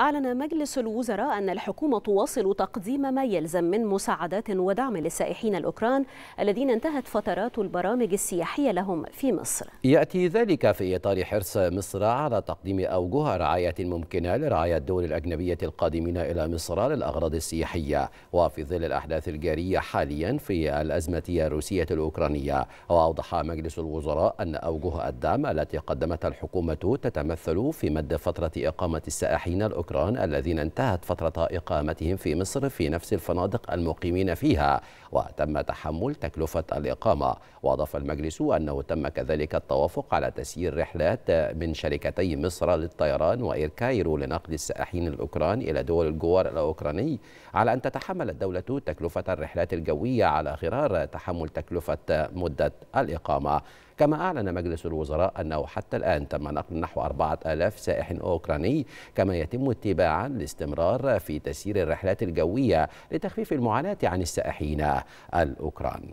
أعلن مجلس الوزراء أن الحكومة تواصل تقديم ما يلزم من مساعدات ودعم للسائحين الأوكران الذين انتهت فترات البرامج السياحية لهم في مصر يأتي ذلك في إطار حرص مصر على تقديم أوجه رعاية ممكنة لرعاية الدول الأجنبية القادمين إلى مصر للأغراض السياحية وفي ظل الأحداث الجارية حاليا في الأزمة الروسية الأوكرانية وأوضح مجلس الوزراء أن أوجه الدعم التي قدمتها الحكومة تتمثل في مد فترة إقامة السائحين الأوكرانيين الأوكران الذين انتهت فترة إقامتهم في مصر في نفس الفنادق المقيمين فيها وتم تحمل تكلفة الإقامة وأضاف المجلس أنه تم كذلك التوافق على تسيير رحلات من شركتي مصر للطيران وإيركايرو لنقل السائحين الأوكران إلى دول الجوار الأوكراني على أن تتحمل الدولة تكلفة الرحلات الجوية على غرار تحمل تكلفة مدة الإقامة كما أعلن مجلس الوزراء أنه حتى الآن تم نقل نحو 4000 سائح أوكراني كما يتم اتباعا لاستمرار في تسيير الرحلات الجوية لتخفيف المعاناة عن السائحين الأوكران